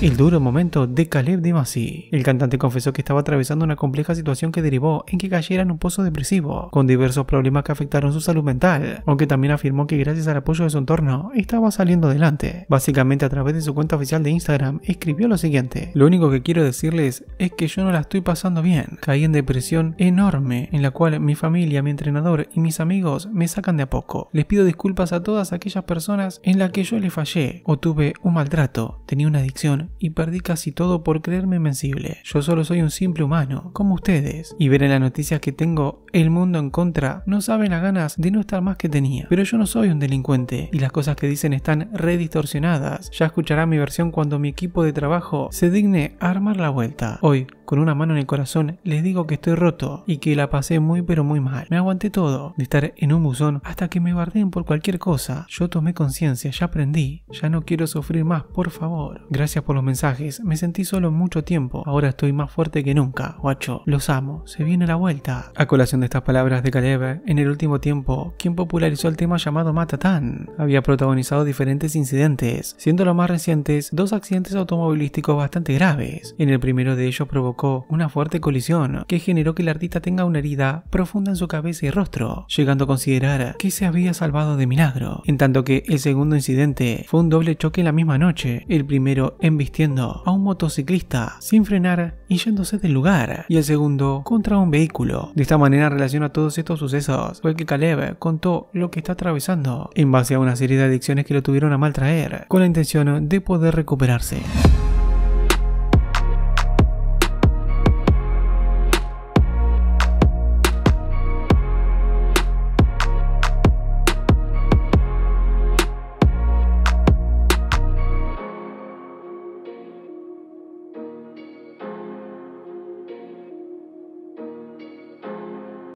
El duro momento de Caleb de El cantante confesó que estaba atravesando una compleja situación que derivó en que cayera en un pozo depresivo, con diversos problemas que afectaron su salud mental, aunque también afirmó que gracias al apoyo de su entorno estaba saliendo adelante. Básicamente a través de su cuenta oficial de Instagram escribió lo siguiente, lo único que quiero decirles es que yo no la estoy pasando bien, caí en depresión enorme en la cual mi familia, mi entrenador y mis amigos me sacan de a poco. Les pido disculpas a todas aquellas personas en las que yo le fallé o tuve un maltrato, tenía una adicción y perdí casi todo por creerme invencible. Yo solo soy un simple humano, como ustedes. Y ver en las noticias que tengo el mundo en contra, no saben las ganas de no estar más que tenía. Pero yo no soy un delincuente y las cosas que dicen están redistorsionadas. Ya escuchará mi versión cuando mi equipo de trabajo se digne armar la vuelta. Hoy, con una mano en el corazón, les digo que estoy roto y que la pasé muy pero muy mal. Me aguanté todo, de estar en un buzón hasta que me bardeen por cualquier cosa. Yo tomé conciencia, ya aprendí, ya no quiero sufrir más, por favor. Gracias por los mensajes, me sentí solo mucho tiempo, ahora estoy más fuerte que nunca, guacho. Los amo, se viene la vuelta. A colación de estas palabras de Caleb, en el último tiempo, quien popularizó el tema llamado Matatán, había protagonizado diferentes incidentes, siendo los más recientes dos accidentes automovilísticos bastante graves. En el primero de ellos provocó una fuerte colisión que generó que el artista tenga una herida profunda en su cabeza y rostro, llegando a considerar que se había salvado de milagro, en tanto que el segundo incidente fue un doble choque la misma noche, el primero embistiendo a un motociclista sin frenar y yéndose del lugar, y el segundo contra un vehículo. De esta manera, en relación a todos estos sucesos, fue que Caleb contó lo que está atravesando, en base a una serie de adicciones que lo tuvieron a maltraer, con la intención de poder recuperarse.